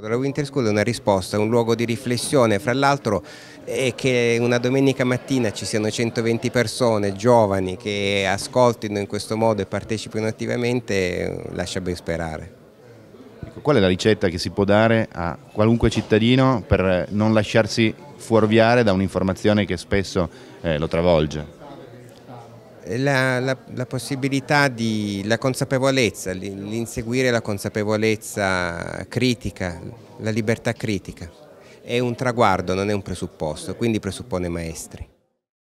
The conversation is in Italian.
La Winter School è una risposta, un luogo di riflessione, fra l'altro è che una domenica mattina ci siano 120 persone, giovani, che ascoltino in questo modo e partecipino attivamente lascia ben sperare. Ecco, qual è la ricetta che si può dare a qualunque cittadino per non lasciarsi fuorviare da un'informazione che spesso eh, lo travolge? la, la, la, possibilità di la consapevolezza, l'inseguire la consapevolezza critica, la libertà critica, è un traguardo, non è un presupposto, quindi presuppone maestri.